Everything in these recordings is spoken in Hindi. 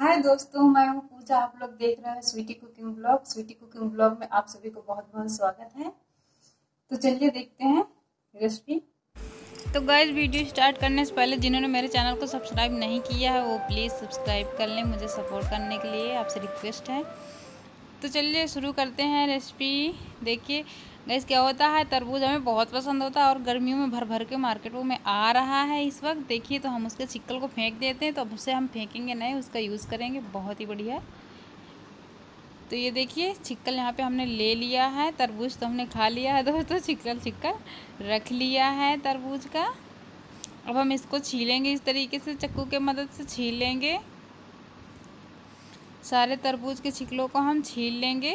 हाय दोस्तों मैं हूँ पूजा आप लोग देख रहे हैं Sweety cooking blog Sweety cooking blog में आप सभी को बहुत बहुत स्वागत है तो चलिए देखते हैं रेसिपी तो गैस वीडियो स्टार्ट करने से पहले जिन्होंने मेरे चैनल को सब्सक्राइब नहीं किया है वो प्लीज़ सब्सक्राइब कर लें मुझे सपोर्ट करने के लिए आपसे रिक्वेस्ट है तो चलिए शुरू करते हैं रेसिपी देखिए गैस क्या होता है तरबूज हमें बहुत पसंद होता है और गर्मियों में भर भर के मार्केटों में आ रहा है इस वक्त देखिए तो हम उसके छिक्कल को फेंक देते हैं तो अब उसे हम फेंकेंगे नहीं उसका यूज़ करेंगे बहुत ही बढ़िया तो ये देखिए छिक्कल यहाँ पे हमने ले लिया है तरबूज तो हमने खा लिया है दोस्तों छिक्कल छिक्कल रख लिया है तरबूज का अब हम इसको छीलेंगे इस तरीके से चक्कू के मदद से छीलेंगे सारे तरबूज के छिकलों को हम छील लेंगे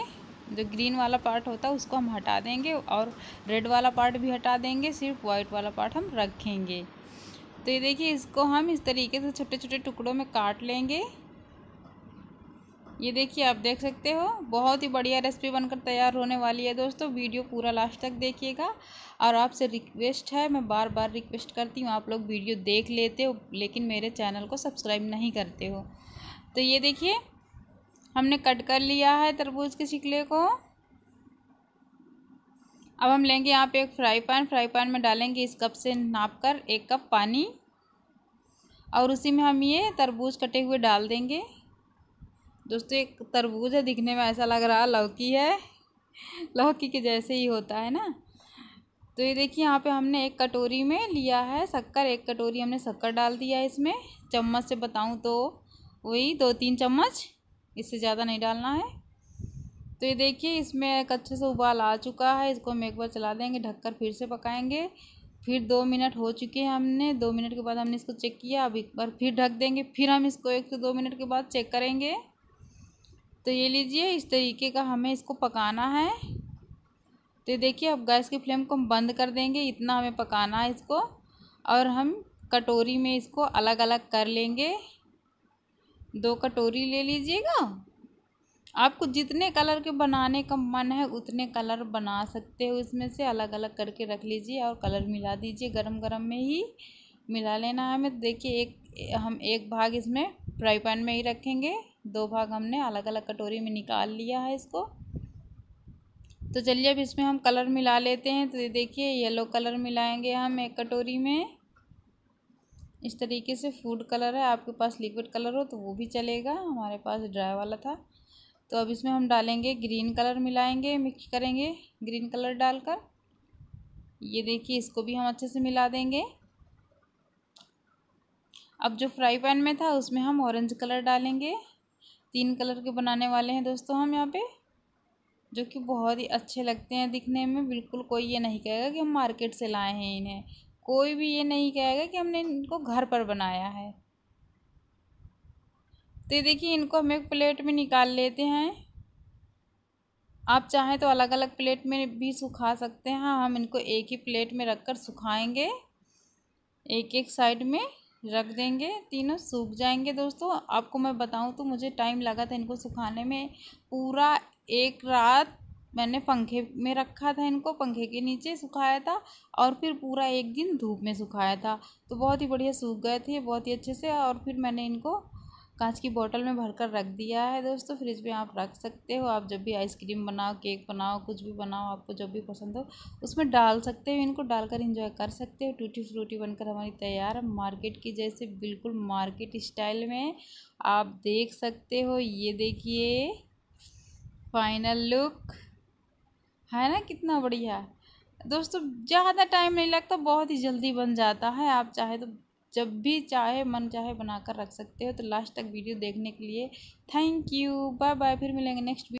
जो ग्रीन वाला पार्ट होता है उसको हम हटा देंगे और रेड वाला पार्ट भी हटा देंगे सिर्फ वाइट वाला पार्ट हम रखेंगे तो ये देखिए इसको हम इस तरीके से छोटे छोटे टुकड़ों में काट लेंगे ये देखिए आप देख सकते हो बहुत ही बढ़िया रेसिपी बनकर तैयार होने वाली है दोस्तों वीडियो पूरा लास्ट तक देखिएगा और आपसे रिक्वेस्ट है मैं बार बार रिक्वेस्ट करती हूँ आप लोग वीडियो देख लेते हो लेकिन मेरे चैनल को सब्सक्राइब नहीं करते हो तो ये देखिए हमने कट कर लिया है तरबूज के छिकले को अब हम लेंगे यहाँ पे एक फ्राई पैन फ्राई पैन में डालेंगे इस कप से नाप कर एक कप पानी और उसी में हम ये तरबूज कटे हुए डाल देंगे दोस्तों एक तरबूज है दिखने में ऐसा लग रहा लौकी है लौकी के जैसे ही होता है ना तो ये देखिए यहाँ पे हमने एक कटोरी में लिया है शक्कर एक कटोरी हमने शक्कर डाल दिया है इसमें चम्मच से बताऊँ तो वही दो तीन चम्मच इससे ज़्यादा नहीं डालना है तो ये देखिए इसमें एक अच्छे से उबाल आ चुका है इसको हम एक बार चला देंगे ढककर फिर से पकाएंगे फिर दो मिनट हो चुके हैं हमने दो मिनट के बाद हमने इसको चेक किया अब एक बार फिर ढक देंगे फिर हम इसको एक से दो मिनट के बाद चेक करेंगे तो ये लीजिए इस तरीके का हमें इसको पकाना है तो ये देखिए अब गैस की फ्लेम को हम बंद कर देंगे इतना हमें पकाना है इसको और हम कटोरी में इसको अलग अलग कर लेंगे दो कटोरी ले लीजिएगा आपको जितने कलर के बनाने का मन है उतने कलर बना सकते हो इसमें से अलग अलग करके रख लीजिए और कलर मिला दीजिए गरम गरम में ही मिला लेना है हमें देखिए एक हम एक भाग इसमें फ्राई पैन में ही रखेंगे दो भाग हमने अलग अलग कटोरी में निकाल लिया है इसको तो चलिए अब इसमें हम कलर मिला लेते हैं तो देखिए येलो कलर मिलाएंगे हम एक कटोरी में इस तरीके से फूड कलर है आपके पास लिक्विड कलर हो तो वो भी चलेगा हमारे पास ड्राई वाला था तो अब इसमें हम डालेंगे ग्रीन कलर मिलाएंगे मिक्स करेंगे ग्रीन कलर डालकर ये देखिए इसको भी हम अच्छे से मिला देंगे अब जो फ्राई पैन में था उसमें हम ऑरेंज कलर डालेंगे तीन कलर के बनाने वाले हैं दोस्तों हम यहाँ पे जो कि बहुत ही अच्छे लगते हैं दिखने में बिल्कुल कोई ये नहीं कहेगा कि हम मार्केट से लाए हैं इन्हें कोई भी ये नहीं कहेगा कि हमने इनको घर पर बनाया है तो ये देखिए इनको हम एक प्लेट में निकाल लेते हैं आप चाहें तो अलग अलग प्लेट में भी सुखा सकते हैं हाँ, हम इनको एक ही प्लेट में रख कर सुखाएँगे एक एक साइड में रख देंगे तीनों सूख जाएंगे दोस्तों आपको मैं बताऊं तो मुझे टाइम लगा था इनको सुखाने में पूरा एक रात मैंने पंखे में रखा था इनको पंखे के नीचे सुखाया था और फिर पूरा एक दिन धूप में सुखाया था तो बहुत ही बढ़िया सूख गए थे बहुत ही अच्छे से और फिर मैंने इनको कांच की बोतल में भरकर रख दिया है दोस्तों फ्रिज में आप रख सकते हो आप जब भी आइसक्रीम बनाओ केक बनाओ कुछ भी बनाओ आपको जब भी पसंद हो उसमें डाल सकते हो इनको डालकर इंजॉय कर सकते हो टूटी फ्रूटी बनकर हमारी तैयार मार्केट की जैसे बिल्कुल मार्केट स्टाइल में आप देख सकते हो ये देखिए फाइनल लुक है ना कितना बढ़िया दोस्तों ज़्यादा टाइम नहीं लगता बहुत ही जल्दी बन जाता है आप चाहे तो जब भी चाहे मन चाहे बनाकर रख सकते हो तो लास्ट तक वीडियो देखने के लिए थैंक यू बाय बाय फिर मिलेंगे नेक्स्ट